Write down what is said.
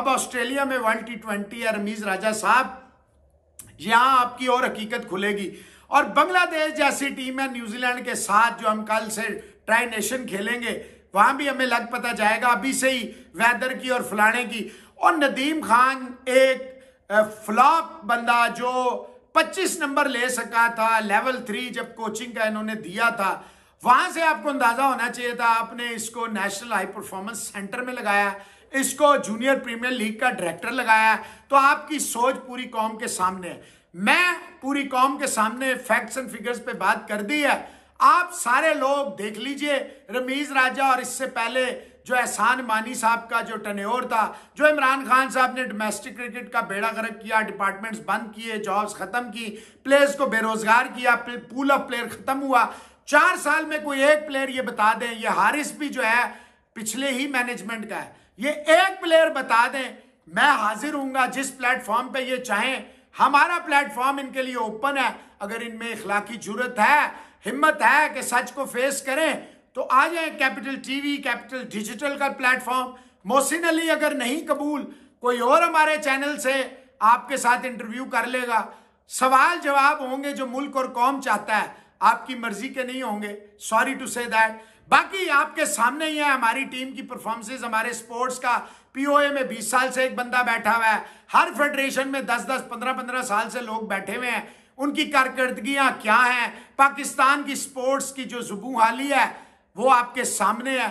अब ऑस्ट्रेलिया में world T twenty है रमीज राजा साहब यहां आपकी और हकीकत खुलेगी और बांग्लादेश जैसी टीम है न्यूजीलैंड के साथ जो हम कल से ट्राई नेशन खेलेंगे वहां भी हमें लग पता जाएगा अभी से ही वेदर की और फलाने की और नदीम खान एक फ्लॉप बंदा जो 25 नंबर ले सका था लेवल थ्री जब कोचिंग का इन्होंने दिया था वहां से आपको अंदाजा होना चाहिए था आपने इसको नेशनल हाई परफॉर्मेंस सेंटर में लगाया इसको जूनियर प्रीमियर लीग का डायरेक्टर लगाया तो आपकी सोच पूरी कौम के सामने है मैं पूरी कौम के सामने फैक्ट्स एंड फिगर्स पे बात कर दी है आप सारे लोग देख लीजिए रमीज राजा और इससे पहले जो एहसान मानी साहब का जो टनेर था जो इमरान खान साहब ने डोमेस्टिक क्रिकेट का बेड़ा गर्क किया डिपार्टमेंट्स बंद किए जॉब्स खत्म की प्लेयर्स को बेरोजगार किया पूल ऑफ प्लेयर खत्म हुआ चार साल में कोई एक प्लेयर ये बता दें ये हारिस भी जो है पिछले ही मैनेजमेंट का है ये एक प्लेयर बता दें मैं हाजिर हूंगा जिस प्लेटफॉर्म पे ये चाहें हमारा प्लेटफॉर्म इनके लिए ओपन है अगर इनमें इखलाकी जरूरत है हिम्मत है कि सच को फेस करें तो आ जाए कैपिटल टीवी कैपिटल डिजिटल का प्लेटफॉर्म मोहसिन अली अगर नहीं कबूल कोई और हमारे चैनल से आपके साथ इंटरव्यू कर लेगा सवाल जवाब होंगे जो मुल्क और कौम चाहता है आपकी मर्जी के नहीं होंगे सॉरी टू से दैट बाकी आपके सामने ही है हमारी टीम की परफॉर्मेंसेस हमारे स्पोर्ट्स का पीओए में 20 साल से एक बंदा बैठा हुआ है हर फेडरेशन में 10-10 15-15 साल से लोग बैठे हुए हैं उनकी कारकर्दगियां क्या हैं पाकिस्तान की स्पोर्ट्स की जो जुबू हाली है वो आपके सामने है